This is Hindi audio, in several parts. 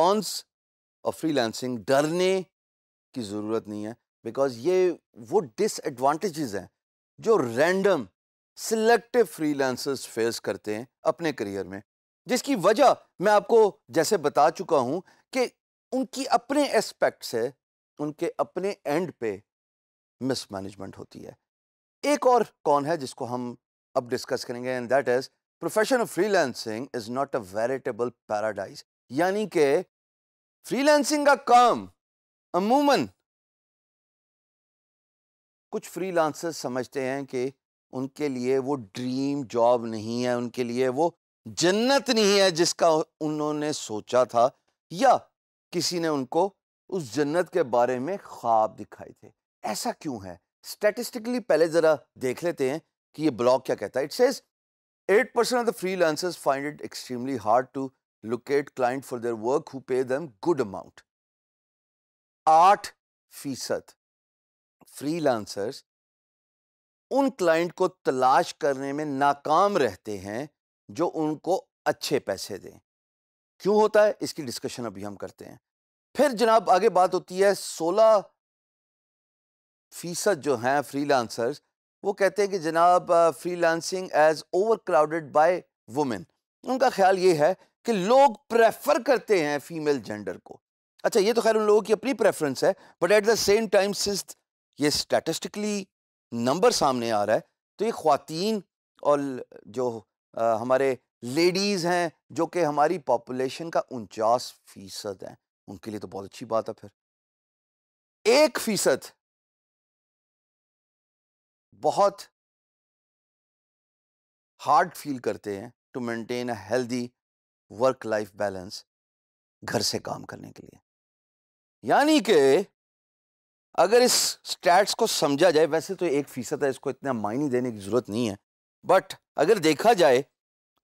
कॉन्स और फ्रीलांसिंग डरने की ज़रूरत नहीं है बिकॉज ये वो डिसएडवांटेजेस हैं जो रैंडम सिलेक्टिव फ्रीलांसर्स फेस करते हैं अपने करियर में जिसकी वजह मैं आपको जैसे बता चुका हूँ कि उनकी अपने एस्पेक्ट्स है उनके अपने एंड पे मिसमैनेजमेंट होती है एक और कौन है जिसको हम अब डिस्कस करेंगे and that is profession of freelancing is not a veritable paradise यानी कि फ्रीलांसिंग का काम अमूमन कुछ फ्रीलांसर्स समझते हैं कि उनके लिए वो ड्रीम जॉब नहीं है उनके लिए वो जन्नत नहीं है जिसका उन्होंने सोचा था या किसी ने उनको उस जन्नत के बारे में ख्वाब दिखाए थे ऐसा क्यों है स्टैटिस्टिकली पहले ज़रा देख लेते हैं कि ये ब्लॉग क्या कहता है it says eight percent of the freelancers find it extremely hard to locate client for their work who pay them good amount. 8 फीसद फ्रीलांसर्स उन क्लाइंट को तलाश करने में नाकाम रहते हैं जो उनको अच्छे पैसे दें क्यों होता है इसकी डिस्कशन अभी हम करते हैं फिर जनाब आगे बात होती है 16 फीसद जो हैं फ्रीलांसर्स वो कहते हैं कि जनाब freelancing is overcrowded by women उनका ख्याल ये है कि लोग प्रेफर करते हैं फीमेल जेंडर को अच्छा ये तो खैर उन लोगों की अपनी प्रेफरेंस है but at the same time since ये स्टैटिस्टिकली नंबर सामने आ रहा है तो ये खातन और जो आ, हमारे लेडीज़ हैं जो कि हमारी पॉपुलेशन का उनचास फ़ीसद हैं उनके लिए तो बहुत अच्छी बात है फिर एक फ़ीसद बहुत हार्ड फील करते हैं to maintain a healthy work life balance घर से काम करने के लिए यानी कि अगर इस स्टैट्स को समझा जाए वैसे तो एक फ़ीसद है इसको इतना मायने देने की ज़रूरत नहीं है बट अगर देखा जाए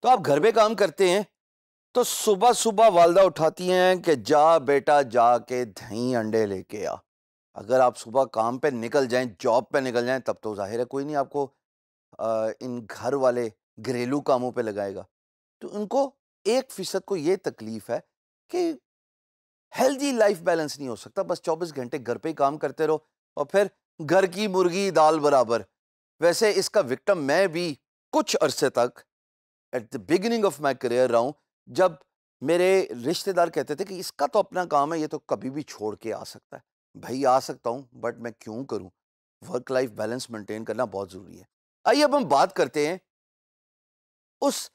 तो आप घर में काम करते हैं तो सुबह सुबह वालदा उठाती हैं कि जा बेटा जा के दही अंडे लेके आ अगर आप सुबह काम पे निकल जाएं जॉब पे निकल जाएं तब तो जाहिर है कोई नहीं आपको आ, इन घर वाले घरेलू कामों पे लगाएगा तो उनको एक फ़ीसद को ये तकलीफ़ है कि हेल्दी लाइफ बैलेंस नहीं हो सकता बस 24 घंटे घर पे ही काम करते रहो और फिर घर की मुर्गी दाल बराबर वैसे इसका विक्टम मैं भी कुछ अरसे तक at the beginning of my career रहा हूँ जब मेरे रिश्तेदार कहते थे कि इसका तो अपना काम है ये तो कभी भी छोड़ के आ सकता है भाई आ सकता हूँ बट मैं क्यों करूँ वर्क लाइफ बैलेंस मेंटेन करना बहुत ज़रूरी है आइए अब हम बात करते हैं उस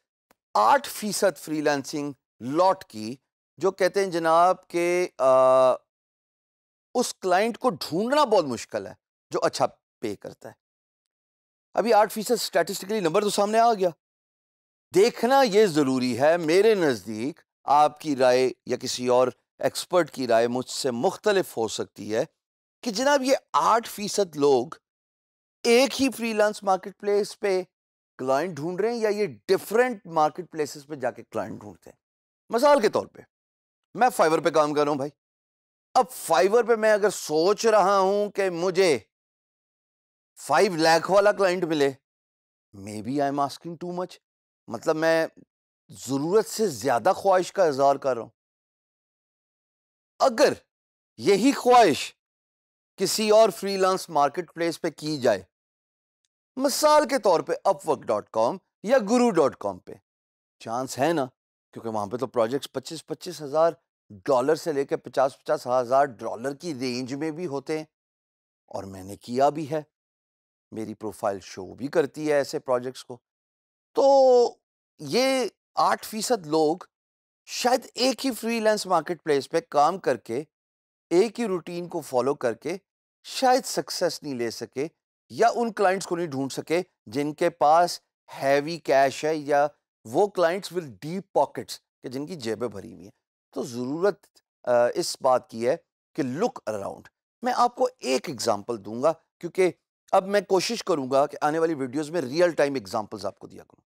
आठ फीसद फ्री लेंसिंग लॉट की जो कहते हैं जनाब के आ, उस क्लाइंट को ढूंढना बहुत मुश्किल है जो अच्छा पे करता है अभी आठ फीसद स्टैटिस्टिकली नंबर तो सामने आ गया देखना यह ज़रूरी है मेरे नज़दीक आपकी राय या किसी और एक्सपर्ट की राय मुझसे मुख्तलिफ हो सकती है कि जनाब ये आठ फीसद लोग एक ही फ्रीलांस मार्केट प्लेस पे क्लाइंट ढूंढ रहे हैं या ये डिफरेंट मार्केट प्लेसेस पे जाके क्लाइंट ढूंढते हैं मिसाल के तौर पे मैं फाइवर पे काम कर रहा हूं भाई अब फाइवर पे मैं अगर सोच रहा हूं कि मुझे फाइव लाख वाला क्लाइंट मिले may be I am asking too much मतलब मैं ज़रूरत से ज़्यादा ख्वाहिश का इजहार कर रहा हूं अगर यही ख्वाहिश किसी और फ्रीलांस मार्केट प्लेस पे की जाए मिसाल के तौर पे अपवर्क डॉट कॉम या गुरु डॉट कॉम पे चांस है ना क्योंकि वहां पे तो प्रोजेक्ट्स पच्चीस पच्चीस हज़ार डॉलर से लेकर पचास पचास हज़ार डॉलर की रेंज में भी होते हैं और मैंने किया भी है मेरी प्रोफाइल शो भी करती है ऐसे प्रोजेक्ट्स को तो ये आठ फीसद लोग शायद एक ही फ्रीलांस मार्केट प्लेस पर काम करके एक ही रूटीन को फॉलो करके शायद सक्सेस नहीं ले सके या उन क्लाइंट्स को नहीं ढूंढ सके जिनके पास हैवी कैश है या वो क्लाइंट्स विद डीप पॉकेट्स कि जिनकी जेबें भरी हुई हैं तो ज़रूरत इस बात की है कि लुक अराउंड मैं आपको एक एग्जांपल दूंगा क्योंकि अब मैं कोशिश करूंगा कि आने वाली वीडियोस में रियल टाइम एग्जांपल्स आपको दिया करूं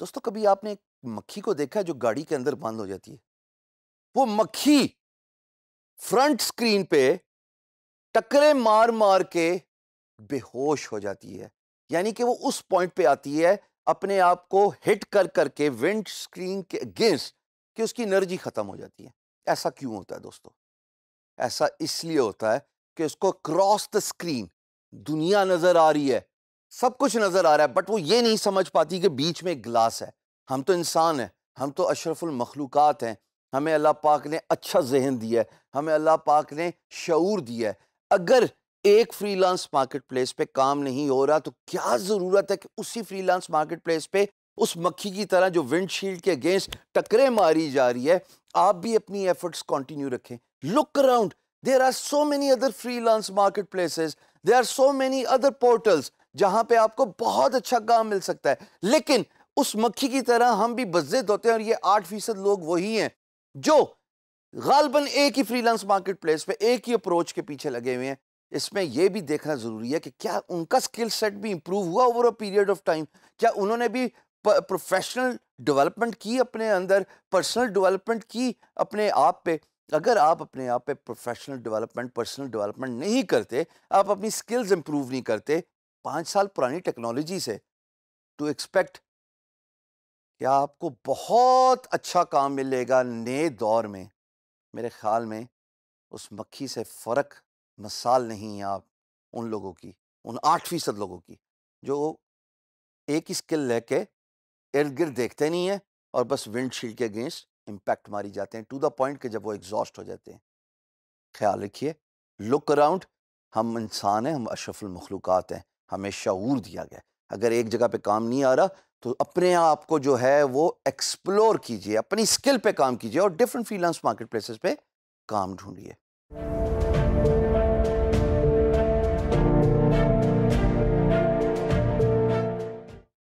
दोस्तों कभी आपने एक मक्खी को देखा है जो गाड़ी के अंदर बंद हो जाती है वो मक्खी फ्रंट स्क्रीन पे टकरे मार मार के बेहोश हो जाती है यानी कि वो उस पॉइंट पे आती है अपने आप को हिट कर करके विंड स्क्रीन के अगेंस्ट कि उसकी एनर्जी ख़त्म हो जाती है ऐसा क्यों होता है दोस्तों ऐसा इसलिए होता है कि उसको क्रॉस द स्क्रीन दुनिया नज़र आ रही है सब कुछ नज़र आ रहा है बट वो ये नहीं समझ पाती कि बीच में ग्लास है हम तो इंसान हैं हम तो अशरफुल मखलूक़ात हैं हमें अल्लाह पाक ने अच्छा जहन दिया है हमें अल्लाह पाक ने शूर दिया है अगर एक फ्रीलांस मार्केटप्लेस पे काम नहीं हो रहा तो क्या ज़रूरत है कि उसी फ्रीलांस मार्केटप्लेस पे उस मक्खी की तरह जो विंडशील्ड के अगेंस्ट टकरे मारी जा रही है आप भी अपनी एफर्ट्स कंटिन्यू रखें look around there are so many other freelance market places there are so many other portals जहां पे आपको बहुत अच्छा काम मिल सकता है लेकिन उस मक्खी की तरह हम भी बज्जिद होते हैं और ये आठ फीसद लोग वही हैं जो गालबन एक ही फ्रीलांस मार्केट प्लेस पर एक ही अप्रोच के पीछे लगे हुए हैं इसमें यह भी देखना ज़रूरी है कि क्या उनका स्किल सेट भी इम्प्रूव हुआ over a period of time क्या उन्होंने भी प्रोफेशनल डेवलपमेंट की अपने अंदर पर्सनल डेवलपमेंट की अपने आप पे अगर आप अपने आप पे प्रोफेशनल डेवलपमेंट पर्सनल डेवलपमेंट नहीं करते आप अपनी स्किल्स इम्प्रूव नहीं करते पाँच साल पुरानी टेक्नोलॉजी से टू एक्सपेक्ट क्या आपको बहुत अच्छा काम मिलेगा नए दौर में मेरे ख्याल में उस मक्खी से फ़र्क मिसाल नहीं है आप उन लोगों की उन आठ फीसद लोगों की जो एक ही स्किल लेके इर्द गिर्द देखते नहीं हैं और बस विंड शील्ड के अगेंस्ट इम्पैक्ट मारी जाते हैं टू द पॉइंट के जब वो एग्जॉस्ट हो जाते हैं ख्याल रखिए लुक अराउंड हम इंसान हैं हम अशफुल मखलूक़ात हैं हमें शूर दिया गया अगर एक जगह पे काम नहीं आ रहा तो अपने आप को जो है वो एक्सप्लोर कीजिए अपनी स्किल पे काम कीजिए और डिफरेंट फ्रीलांस मार्केट प्लेसेस पे काम ढूंढिए